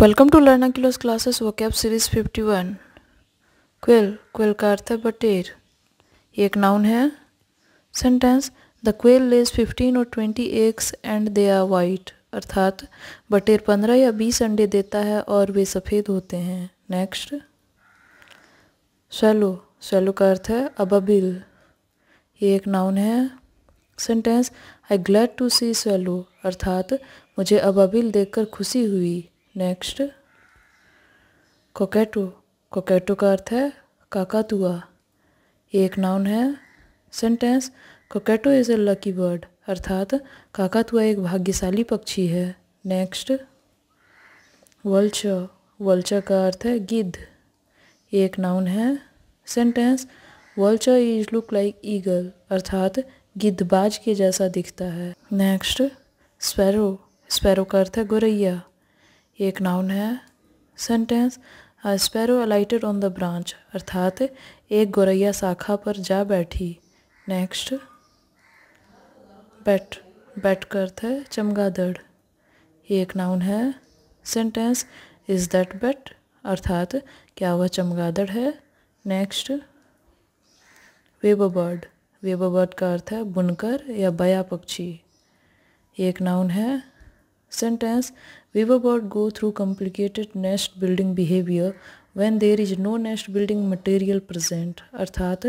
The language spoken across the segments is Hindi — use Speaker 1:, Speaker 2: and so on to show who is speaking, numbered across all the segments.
Speaker 1: welcome to Learnaculus classes vocab series 51 quail quail का अर्थ है बटेर ये एक नाउन है सेंटेंस द क्वेल लेज 15 और 20 eggs and they are white अर्थात बटेर 15 या 20 अंडे देता है और वे सफ़ेद होते हैं नेक्स्ट सैलो सैलो का अर्थ है अबाबिल ये एक नाउन है sentence I glad to see swallow अर्थात मुझे अबाबिल देखकर खुशी हुई नेक्स्ट कोकेटू कोकेटू का अर्थ है काकातुआ ये एक नाउन है sentence cockatoo is a lucky bird अर्थात काकातुआ एक भाग्यशाली पक्षी है नेक्स्ट वल्च वल्च का अर्थ है गिद्ध ये एक नाउन है sentence vulture is look like eagle अर्थात गिद्धबाज के जैसा दिखता है नेक्स्ट स्पैरो स्पैरो का अर्थ है गोरैया ये एक नाउन है sentence sparrow alighted on the branch अर्थात एक गोरैया शाखा पर जा बैठी नेक्स्ट बैट बैट का अर्थ है चमगादड़ ये एक नाउन है सेंटेंस इज़ दैट बैट अर्थात क्या वह चमगादड़ है next weaver bird weaver bird का अर्थ है बुनकर या बया पक्षी एक नाउन है Sentence Weaverbird go through complicated nest building behavior when there is no nest building material present अर्थात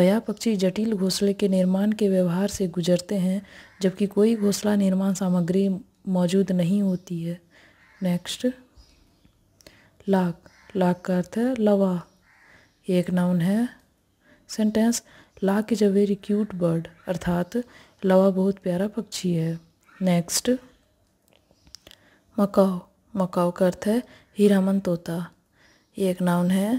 Speaker 1: बया पक्षी जटिल घोंसले के निर्माण के व्यवहार से गुजरते हैं जबकि कोई घोंसला निर्माण सामग्री मौजूद नहीं होती है नेक्स्ट लाख लाख का अर्थ है लवा एक नाउन है sentence lark is a very cute bird अर्थात लवा बहुत प्यारा पक्षी है नेक्स्ट मकाओ मकाओ का अर्थ है हीरामन तोता ये एक नाउन है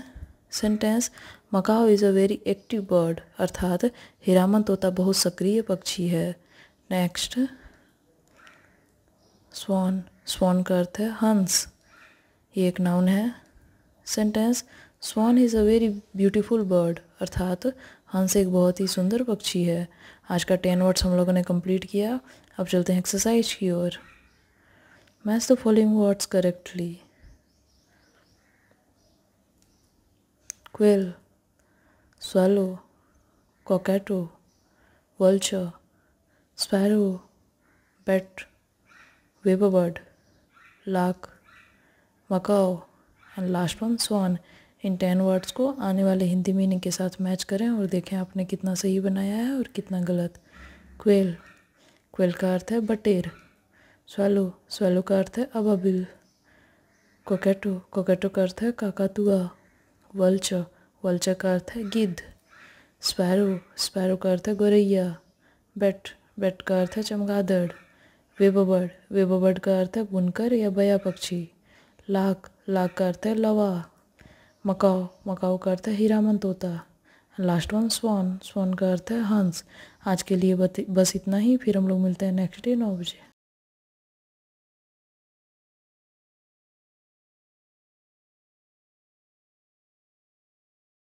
Speaker 1: sentence macaw is a very active bird अर्थात हीरामन तोता बहुत सक्रिय पक्षी है नेक्स्ट स्वान स्वान का अर्थ है हंस ये एक नाउन है sentence swan is a very beautiful bird अर्थात हंस एक बहुत ही सुंदर पक्षी है आज का टेन वर्ड्स हम लोगों ने कंप्लीट किया अब चलते हैं एक्सरसाइज की ओर match the following words correctly quail swallow cockatoo vulture sparrow bat weaverbird lark macaw and last one swan इन टेन वर्ड्स को आने वाले हिंदी मीनिंग के साथ मैच करें और देखें आपने कितना सही बनाया है और कितना गलत क्वेल क्वेल का अर्थ है बटेर स्वेलो स्वेलो का अर्थ है अबाबिल कोकेटो कोकेटो का अर्थ है काकातुआ वल्च वल्च का अर्थ है गिद्ध स्पैरो स्पैरो का अर्थ है गोरैया बेट बेट का अर्थ है चमगादड़ वेबबर्ड वेबबर्ड का अर्थ है बुनकर या बया पक्षी लाख लाख का अर्थ है लवा मकाओ मकाओ का अर्थ है हीरामन तोता लास्ट वन स्वान स्वान का अर्थ है हंस आज के लिए बस इतना ही फिर हम लोग मिलते हैं नेक्स्ट डे नौ बजे